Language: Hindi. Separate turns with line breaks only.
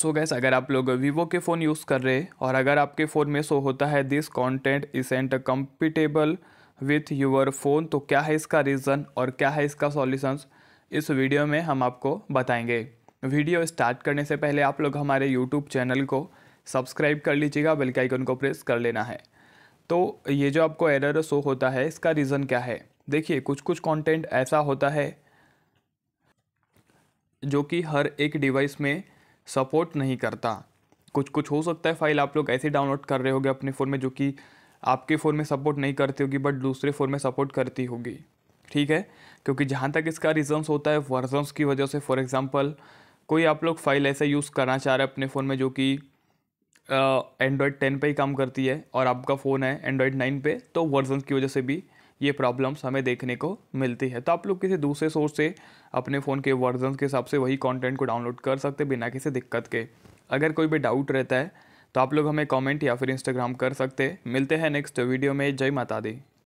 सो so गैस अगर आप लोग वीवो के फ़ोन यूज़ कर रहे हैं और अगर आपके फ़ोन में शो होता है this content and compatible with your phone तो क्या है इसका रीज़न और क्या है इसका सॉल्यूशंस इस वीडियो में हम आपको बताएंगे वीडियो स्टार्ट करने से पहले आप लोग हमारे यूट्यूब चैनल को सब्सक्राइब कर लीजिएगा बेलकाइकन आइकन को प्रेस कर लेना है तो ये जो आपको एरर शो होता है इसका रीज़न क्या है देखिए कुछ कुछ कॉन्टेंट ऐसा होता है जो कि हर एक डिवाइस में सपोर्ट नहीं करता कुछ कुछ हो सकता है फाइल आप लोग ऐसे डाउनलोड कर रहे होगे अपने फ़ोन में जो कि आपके फ़ोन में सपोर्ट नहीं करती होगी बट दूसरे फ़ोन में सपोर्ट करती होगी ठीक है क्योंकि जहाँ तक इसका रीजन्स होता है वर्जन्स की वजह से फॉर एग्ज़ाम्पल कोई आप लोग फाइल ऐसा यूज़ करना चाह रहे हैं अपने फ़ोन में जो कि एंड्रॉयड टेन पर ही काम करती है और आपका फ़ोन है एंड्रॉयड नाइन पर तो वर्जन की वजह से भी ये प्रॉब्लम्स हमें देखने को मिलती है तो आप लोग किसी दूसरे सोर्स से अपने फ़ोन के वर्जन के हिसाब से वही कॉन्टेंट को डाउनलोड कर सकते बिना किसी दिक्कत के अगर कोई भी डाउट रहता है तो आप लोग हमें कमेंट या फिर इंस्टाग्राम कर सकते मिलते हैं नेक्स्ट वीडियो में जय माता दी